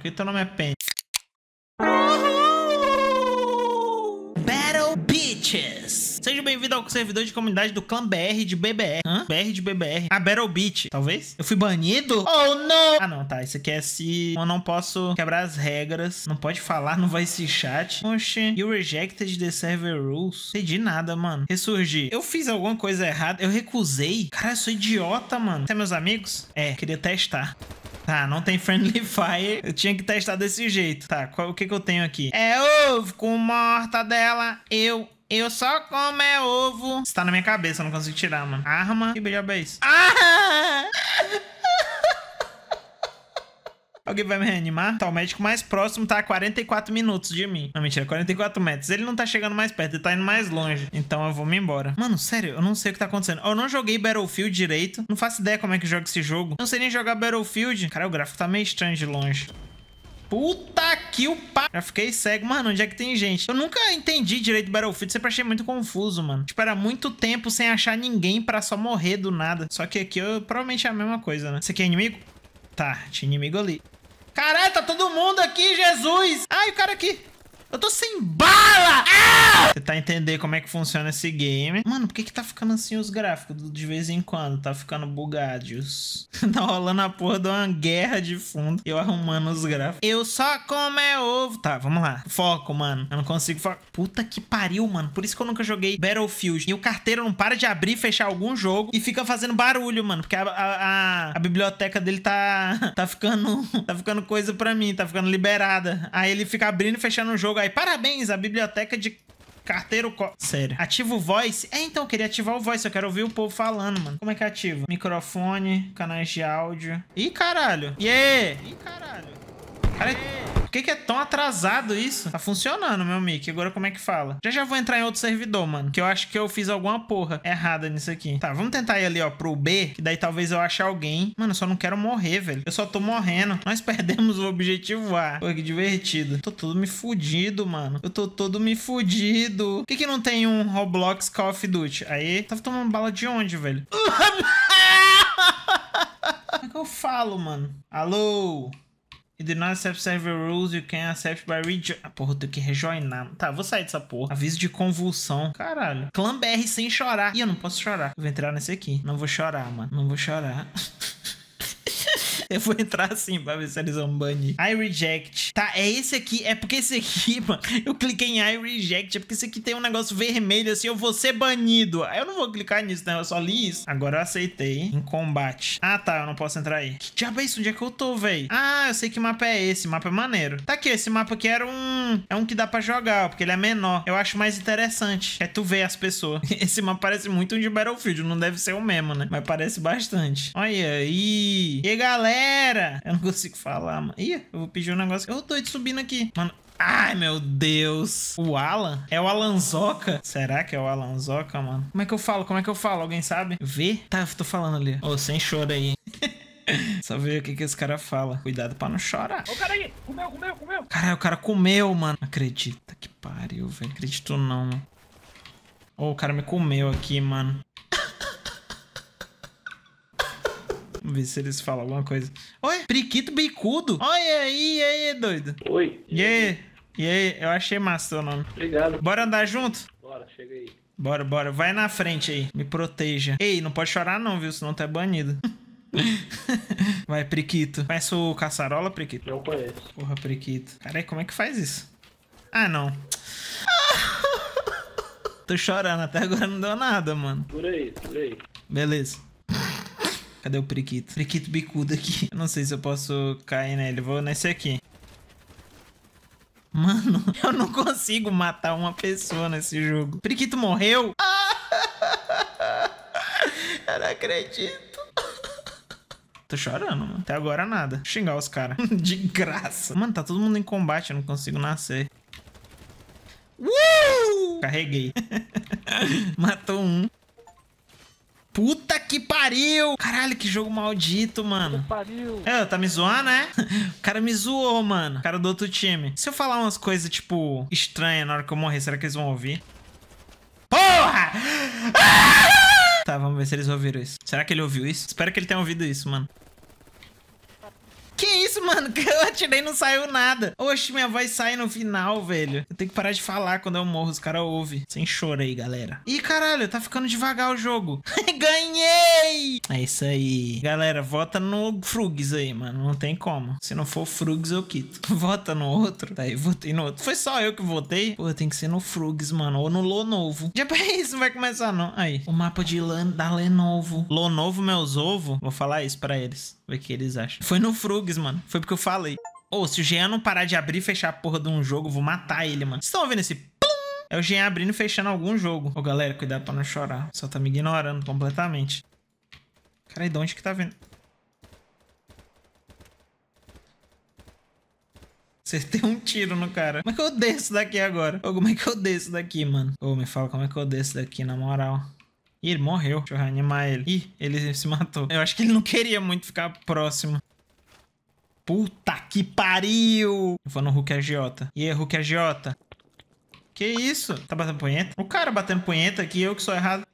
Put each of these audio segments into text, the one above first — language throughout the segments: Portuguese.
Por teu nome é Pen? Battle Bitches! Seja bem-vindo ao servidor de comunidade do clã BR de BBR. Hã? BR de BBR. Ah, Battle Beat, talvez? Eu fui banido? Oh, não! Ah, não, tá. Isso aqui é se... Eu não posso quebrar as regras. Não pode falar, não vai se chat. Oxe. You rejected the server rules. Entendi nada, mano. Ressurgi. Eu fiz alguma coisa errada. Eu recusei. Cara, eu sou idiota, mano. Você é meus amigos? É, queria testar. Tá, não tem Friendly Fire. Eu tinha que testar desse jeito. Tá, qual, o que que eu tenho aqui? É ovo com mortadela. Eu eu só como é ovo. Isso tá na minha cabeça, eu não consigo tirar, mano. Arma. Que beijo é isso? Ah! Alguém vai me reanimar? Tá, o médico mais próximo tá a 44 minutos de mim. Não, mentira, 44 metros. Ele não tá chegando mais perto, ele tá indo mais longe. Então eu vou me embora. Mano, sério, eu não sei o que tá acontecendo. Eu não joguei Battlefield direito. Não faço ideia como é que joga esse jogo. Não sei nem jogar Battlefield. Cara, o gráfico tá meio estranho de longe. Puta que o pá. Já fiquei cego. Mano, onde é que tem gente? Eu nunca entendi direito Battlefield. Sempre achei muito confuso, mano. Tipo, era muito tempo sem achar ninguém pra só morrer do nada. Só que aqui eu, provavelmente é a mesma coisa, né? Esse aqui é inimigo? Tá, tinha inimigo ali. Caralho, tá todo mundo aqui, Jesus. Ai, o cara aqui. Eu tô sem bala tentar entender como é que funciona esse game. Mano, por que que tá ficando assim os gráficos de vez em quando? Tá ficando bugados. tá rolando a porra de uma guerra de fundo. Eu arrumando os gráficos. Eu só como é ovo. Tá, vamos lá. Foco, mano. Eu não consigo focar. Puta que pariu, mano. Por isso que eu nunca joguei Battlefield. E o carteiro não para de abrir e fechar algum jogo e fica fazendo barulho, mano. Porque a, a, a, a biblioteca dele tá, tá ficando. Tá ficando coisa pra mim, tá ficando liberada. Aí ele fica abrindo e fechando o jogo. Aí, parabéns, a biblioteca de Carteiro. Co... Sério. Ativo o voice? É, então, eu queria ativar o voice. Eu quero ouvir o povo falando, mano. Como é que ativa? Microfone, canais de áudio. Ih, caralho. Yeah! Ih, caralho. Cara, por que, que, é tão atrasado isso? Tá funcionando, meu mic. Agora como é que fala? Já já vou entrar em outro servidor, mano. Que eu acho que eu fiz alguma porra errada nisso aqui. Tá, vamos tentar ir ali, ó, pro B. Que daí talvez eu ache alguém. Mano, eu só não quero morrer, velho. Eu só tô morrendo. Nós perdemos o objetivo A. Pô, que divertido. Tô todo me fudido, mano. Eu tô todo me fudido. Por que que não tem um Roblox Call of Duty? Aí, tava tomando bala de onde, velho? Como é que eu falo, mano? Alô? You do not accept server rules, you can accept by rejoin. Ah, porra, eu tenho que rejoinar. Tá, vou sair dessa porra. Aviso de convulsão. Caralho. Clã BR sem chorar. Ih, eu não posso chorar. Eu vou entrar nesse aqui. Não vou chorar, mano. Não vou chorar. Eu vou entrar assim pra ver se eles vão banir. I reject. Tá, é esse aqui. É porque esse aqui, mano, eu cliquei em I reject. É porque esse aqui tem um negócio vermelho assim. Eu vou ser banido. Eu não vou clicar nisso, não. Eu só li isso. Agora eu aceitei. Em combate. Ah, tá. Eu não posso entrar aí. Que diabo é isso? Onde é que eu tô, velho? Ah, eu sei que mapa é esse. Mapa é maneiro. Tá aqui. Esse mapa aqui era um... É um que dá pra jogar, porque ele é menor. Eu acho mais interessante. É tu ver as pessoas. Esse mapa parece muito um de Battlefield. Não deve ser o mesmo, né? Mas parece bastante. Olha aí. E galera? Galera! Eu não consigo falar, mano. Ih, eu vou pedir um negócio. Eu tô subindo aqui. Mano, Ai, meu Deus. O Alan? É o Alanzoca? Será que é o Alanzoca, mano? Como é que eu falo? Como é que eu falo? Alguém sabe? Vê? Tá, eu tô falando ali. Ô, oh, sem choro aí. Só ver o que, que esse cara fala. Cuidado pra não chorar. Ô, cara aí! Comeu, comeu, comeu! Caralho, o cara comeu, mano. Acredita que pariu, velho. Acredito não, mano. Ô, oh, o cara me comeu aqui, mano. Vamos ver se eles falam alguma coisa. Oi, Priquito bicudo. Olha aí, e aí, doido. Oi. E aí? E aí, eu achei massa o nome. Obrigado. Bora andar junto? Bora, chega aí. Bora, bora. Vai na frente aí. Me proteja. Ei, não pode chorar não, viu? Senão tu é banido. Vai, Priquito. Conhece o Caçarola, Priquito? Não conheço. Porra, Priquito. Caralho, como é que faz isso? Ah, não. Tô chorando, até agora não deu nada, mano. Por aí, por aí. Beleza. Cadê o periquito? Periquito bicudo aqui. Eu não sei se eu posso cair nele. Vou nesse aqui. Mano, eu não consigo matar uma pessoa nesse jogo. Periquito morreu? Ah! Eu não acredito. Tô chorando, mano. Até agora nada. Vou xingar os caras. De graça. Mano, tá todo mundo em combate. Eu não consigo nascer. Uh! Carreguei. Matou um. Puta que pariu! Caralho, que jogo maldito, mano. Pariu. É, tá me zoando, é? O cara me zoou, mano. O cara do outro time. Se eu falar umas coisas, tipo, estranhas na hora que eu morrer, será que eles vão ouvir? Porra! Ah! Tá, vamos ver se eles ouviram isso. Será que ele ouviu isso? Espero que ele tenha ouvido isso, mano isso, mano? Que eu atirei e não saiu nada. Oxe, minha voz sai no final, velho. Eu tenho que parar de falar quando eu morro. Os caras ouvem. Sem choro aí, galera. Ih, caralho, tá ficando devagar o jogo. Ganhei! É isso aí. Galera, vota no Frugs aí, mano. Não tem como. Se não for Frugs, eu quito. Vota no outro. Tá aí, votei no outro. Foi só eu que votei. Pô, tem que ser no Frugs, mano. Ou no Lo Novo. Já isso não vai começar, não. Aí. O mapa de Lan da Lenovo. Lo Novo, meus ovo. Vou falar isso pra eles. Ver o que eles acham. Foi no Frugs, mano. Foi porque eu falei. Ô, oh, se o Jean não parar de abrir e fechar a porra de um jogo, eu vou matar ele, mano. Vocês estão ouvindo esse É o Jean abrindo e fechando algum jogo. Ô, galera, cuidado pra não chorar. Só tá me ignorando completamente. Cara, de onde que tá vendo? Acertei um tiro no cara. Como é que eu desço daqui agora? Ô, como é que eu desço daqui, mano? Ô, me fala como é que eu desço daqui, na moral. E ele morreu. Deixa eu reanimar ele. Ih, ele se matou. Eu acho que ele não queria muito ficar próximo. Puta que pariu! Eu vou no Hulk agiota. E aí, Hulk agiota? Que isso? Tá batendo punheta? O cara batendo punheta aqui, eu que sou errado.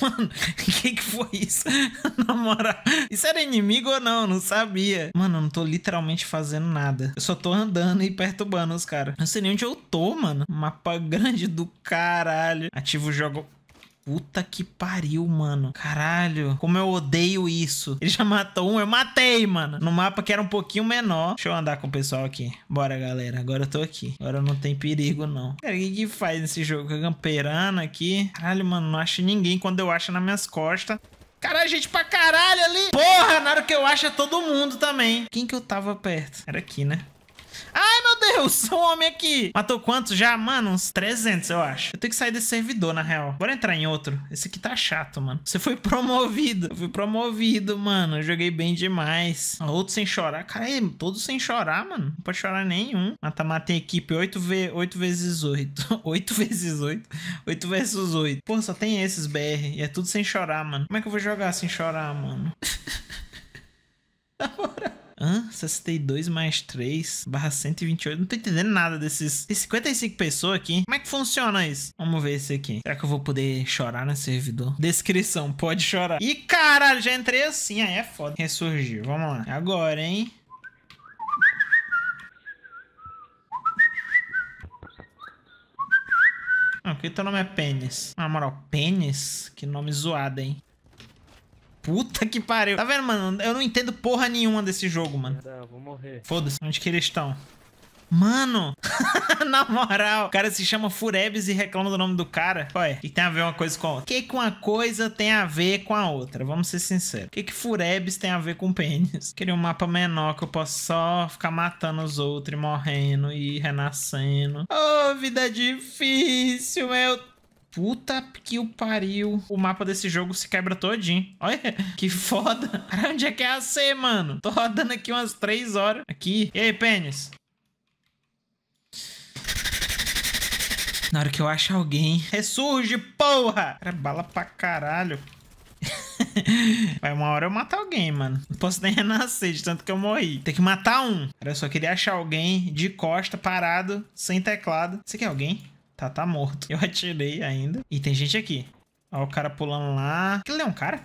Mano, que que foi isso? Na moral. Isso era inimigo ou não? Não sabia. Mano, eu não tô literalmente fazendo nada. Eu só tô andando e perturbando os caras. Não sei nem onde eu tô, mano. Mapa grande do caralho. Ativo o jogo Puta que pariu, mano. Caralho, como eu odeio isso. Ele já matou um, eu matei, mano. No mapa que era um pouquinho menor. Deixa eu andar com o pessoal aqui. Bora, galera. Agora eu tô aqui. Agora não tem perigo, não. Cara, o que, que faz nesse jogo? Camperando aqui. Caralho, mano, não acho ninguém quando eu acho nas minhas costas. Caralho, gente pra caralho ali. Porra, na hora que eu acho é todo mundo também. Quem que eu tava perto? Era aqui, né? Ai, meu Deus, um homem aqui. Matou quantos já? Mano, uns 300, eu acho. Eu tenho que sair desse servidor, na real. Bora entrar em outro. Esse aqui tá chato, mano. Você foi promovido. Eu fui promovido, mano. Eu joguei bem demais. Ah, outro sem chorar. Cara, todos sem chorar, mano. Não pode chorar nenhum. Mata, tá, matei equipe 8, v... 8 vezes 8. 8 vezes 8. 8 versus 8. Pô, só tem esses BR. E é tudo sem chorar, mano. Como é que eu vou jogar sem chorar, mano? Na moral. Hã? 62 mais 3 barra 128. Não tô entendendo nada desses. 55 pessoas aqui. Como é que funciona isso? Vamos ver esse aqui. Será que eu vou poder chorar no servidor? Descrição, pode chorar. Ih, caralho, já entrei assim. Aí é foda. Ressurgir, vamos lá. Agora, hein? Ah, por que teu tá nome é Pênis? Na moral, Pênis? Que nome zoado, hein? Puta que pariu. Tá vendo, mano? Eu não entendo porra nenhuma desse jogo, mano. vou morrer. Foda-se. Onde que eles estão? Mano, na moral, o cara se chama Furebs e reclama do nome do cara. Ué, E tem a ver uma coisa com a outra. O que, que uma coisa tem a ver com a outra? Vamos ser sinceros. O que, que Furebs tem a ver com pênis? Queria um mapa menor que eu possa só ficar matando os outros e morrendo e renascendo. Ô, oh, vida difícil, meu Puta que o pariu. O mapa desse jogo se quebra todinho. Olha, que foda. Onde é que é a C, mano? Tô rodando aqui umas 3 horas. Aqui. E aí, pênis? Na hora que eu acho alguém, ressurge, porra! Era bala pra caralho. Vai uma hora eu matar alguém, mano. Não posso nem renascer de tanto que eu morri. Tem que matar um. Cara, eu só queria achar alguém de costa, parado, sem teclado. Você quer alguém? Tá, tá morto. Eu atirei ainda. E tem gente aqui. Ó o cara pulando lá. Aquilo é um cara?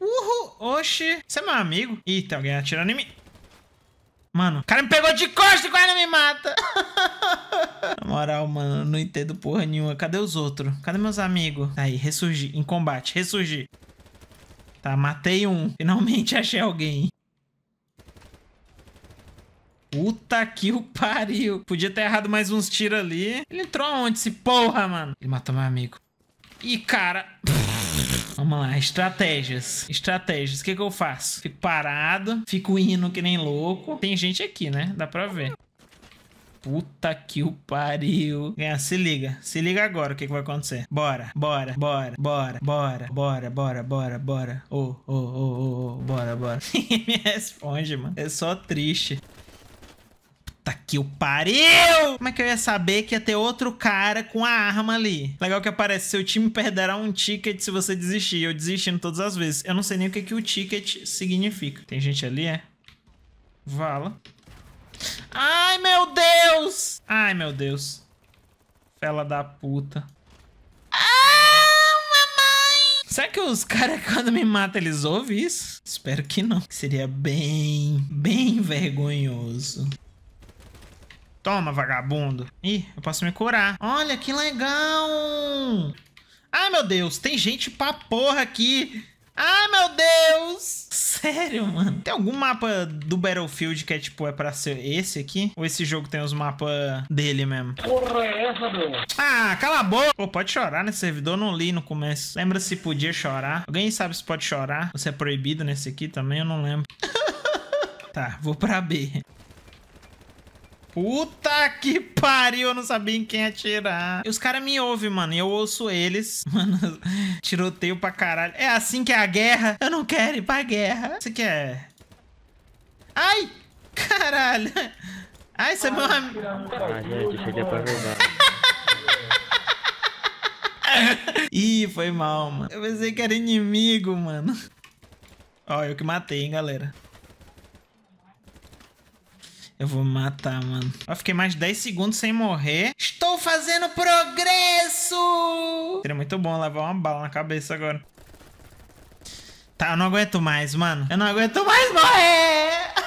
Uhul! Oxi! Você é meu amigo? Ih, tem alguém atirando em mim. Mano, o cara me pegou de costa e quase me mata. Na moral, mano, não entendo porra nenhuma. Cadê os outros? Cadê meus amigos? Aí, ressurgi. Em combate, ressurgi. Tá, matei um. Finalmente achei alguém. Puta que o pariu. Podia ter errado mais uns tiros ali. Ele entrou aonde, esse porra, mano? Ele matou meu amigo. Ih, cara... Vamos lá, estratégias. Estratégias. O que, que eu faço? Fico parado, fico indo que nem louco. Tem gente aqui, né? Dá pra ver. Puta que o pariu. Ganha. se liga. Se liga agora o que, que vai acontecer. Bora, bora, bora, bora, bora, bora, bora, bora, bora. Ô, ô, ô, ô, ô, bora, bora. Me responde, mano. É só triste. Puta que o pariu! Como é que eu ia saber que ia ter outro cara com a arma ali? Legal que aparece, seu time perderá um ticket se você desistir. Eu desistindo todas as vezes. Eu não sei nem o que, que o ticket significa. Tem gente ali, é? Vala. Ai, meu Deus! Ai, meu Deus. Fela da puta. Ah, Será que os caras, quando me matam, eles ouvem isso? Espero que não. Seria bem, bem vergonhoso. Toma, vagabundo. Ih, eu posso me curar. Olha, que legal! Ah, meu Deus, tem gente pra porra aqui. Ah, meu Deus! Sério, mano. Tem algum mapa do Battlefield que é, tipo, é pra ser esse aqui? Ou esse jogo tem os mapas dele mesmo? Porra é essa, meu? Ah, cala a boca! Pô, pode chorar nesse servidor? Não li no começo. Lembra se podia chorar? Alguém sabe se pode chorar? Ou se é proibido nesse aqui também? Eu não lembro. tá, vou pra B. Puta que pariu, eu não sabia em quem atirar. E os caras me ouvem, mano, e eu ouço eles. Mano, tiroteio pra caralho. É assim que é a guerra? Eu não quero ir pra guerra. Você quer? É- Ai! Caralho! Ai, você é meu amigo. Ah, gente, Ih, foi mal, mano. Eu pensei que era inimigo, mano. Ó, eu que matei, hein, galera. Eu vou matar, mano. Ó, fiquei mais 10 segundos sem morrer. Estou fazendo progresso! Seria muito bom levar uma bala na cabeça agora. Tá, eu não aguento mais, mano. Eu não aguento mais morrer!